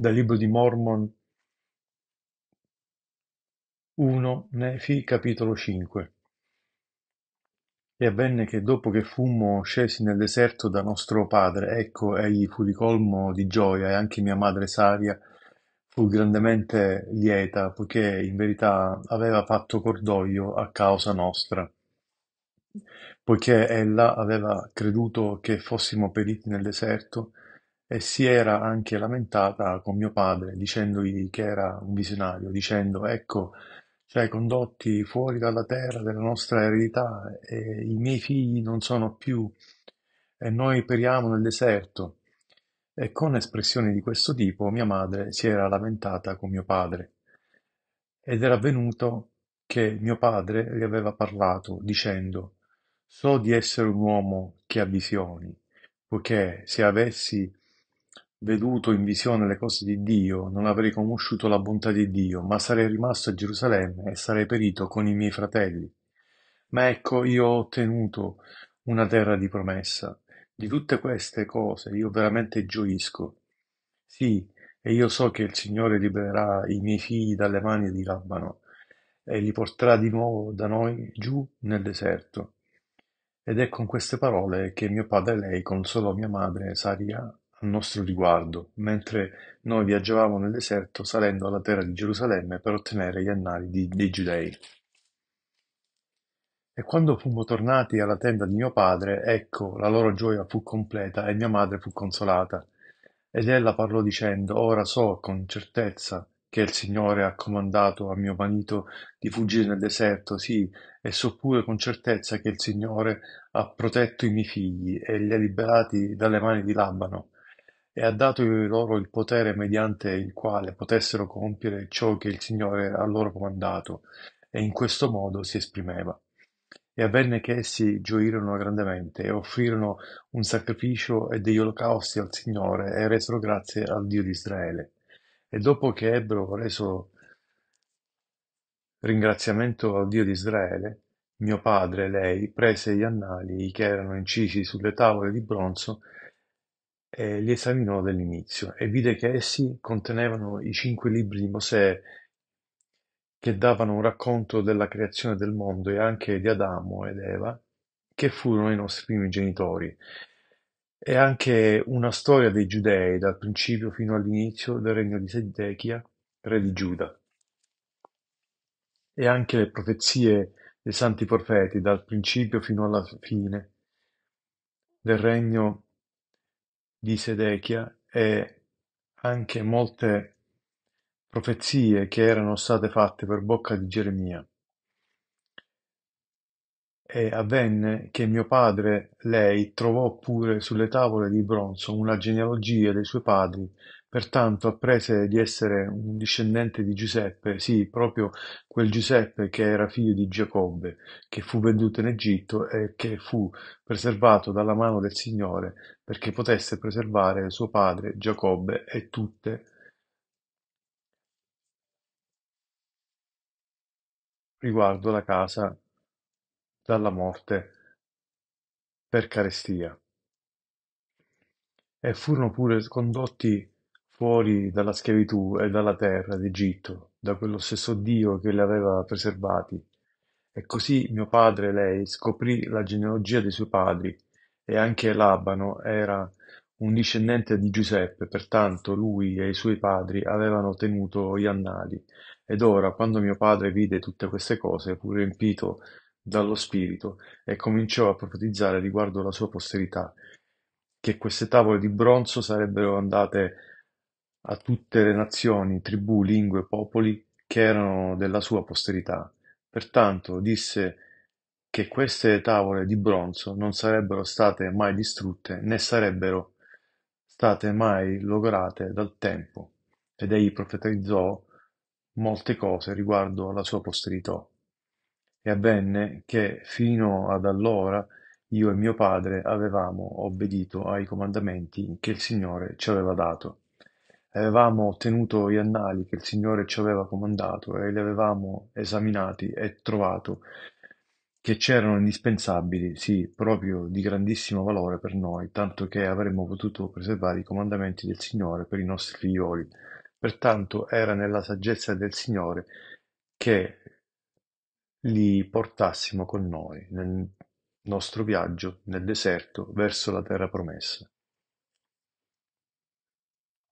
Dal Libro di Mormon 1 Nefi capitolo 5 E avvenne che dopo che fummo scesi nel deserto da nostro padre, ecco egli fu ricolmo di gioia e anche mia madre Saria fu grandemente lieta, poiché in verità aveva fatto cordoglio a causa nostra poiché ella aveva creduto che fossimo periti nel deserto e si era anche lamentata con mio padre, dicendogli che era un visionario, dicendo: Ecco, ci hai condotti fuori dalla terra della nostra eredità, e i miei figli non sono più, e noi periamo nel deserto. E con espressioni di questo tipo mia madre si era lamentata con mio padre. Ed era avvenuto che mio padre le aveva parlato dicendo: So di essere un uomo che ha visioni, poiché se avessi veduto in visione le cose di Dio, non avrei conosciuto la bontà di Dio, ma sarei rimasto a Gerusalemme e sarei perito con i miei fratelli. Ma ecco, io ho ottenuto una terra di promessa. Di tutte queste cose io veramente gioisco. Sì, e io so che il Signore libererà i miei figli dalle mani di Labano e li porterà di nuovo da noi giù nel deserto. Ed è con queste parole che mio padre lei consolò mia madre Saria al nostro riguardo, mentre noi viaggiavamo nel deserto salendo alla terra di Gerusalemme per ottenere gli annali di- dei Giudei. E quando fummo tornati alla tenda di mio padre, ecco, la loro gioia fu completa e mia madre fu consolata. Ed ella parlò dicendo, ora so con certezza che il Signore ha comandato a mio marito di fuggire nel deserto, sì, e so pure con certezza che il Signore ha protetto i miei figli e li ha liberati dalle mani di Labano e ha dato loro il potere mediante il quale potessero compiere ciò che il Signore ha loro comandato, e in questo modo si esprimeva. E avvenne che essi gioirono grandemente e offrirono un sacrificio e degli olocausti al Signore e resero grazie al Dio di Israele. E dopo che ebbero reso ringraziamento al Dio di Israele, mio padre, lei, prese gli annali che erano incisi sulle tavole di bronzo e li esaminò dall'inizio, e vide che essi contenevano i cinque libri di Mosè, che davano un racconto della creazione del mondo e anche di Adamo ed Eva, che furono i nostri primi genitori, e anche una storia dei giudei dal principio fino all'inizio del regno di Sedechia, re di Giuda, e anche le profezie dei santi profeti dal principio fino alla fine del regno di Sedechia e anche molte profezie che erano state fatte per bocca di Geremia. E avvenne che mio padre lei trovò pure sulle tavole di bronzo una genealogia dei suoi padri Pertanto apprese di essere un discendente di Giuseppe, sì proprio quel Giuseppe che era figlio di Giacobbe, che fu venduto in Egitto e che fu preservato dalla mano del Signore, perché potesse preservare suo padre Giacobbe e tutte riguardo la casa dalla morte per carestia. E furono pure condotti fuori dalla schiavitù e dalla terra d'Egitto, da quello stesso Dio che li aveva preservati. E così mio padre, lei, scoprì la genealogia dei suoi padri, e anche Labano era un discendente di Giuseppe, pertanto lui e i suoi padri avevano tenuto gli annali. Ed ora, quando mio padre vide tutte queste cose, fu riempito dallo spirito e cominciò a profetizzare riguardo la sua posterità, che queste tavole di bronzo sarebbero andate a tutte le nazioni, tribù, lingue, popoli che erano della sua posterità; pertanto disse che queste tavole di bronzo non sarebbero state mai distrutte né sarebbero state mai logorate dal tempo, ed egli profetizzò molte cose riguardo alla sua posterità. E avvenne che fino ad allora io e mio padre avevamo obbedito ai comandamenti che il Signore ci aveva dato. Avevamo ottenuto gli annali che il Signore ci aveva comandato, e li avevamo esaminati, e trovato che c'erano indispensabili, sì, proprio di grandissimo valore per noi, tanto che avremmo potuto preservare i comandamenti del Signore per i nostri figlioli. Pertanto era nella saggezza del Signore che li portassimo con noi nel nostro viaggio nel deserto verso la terra promessa.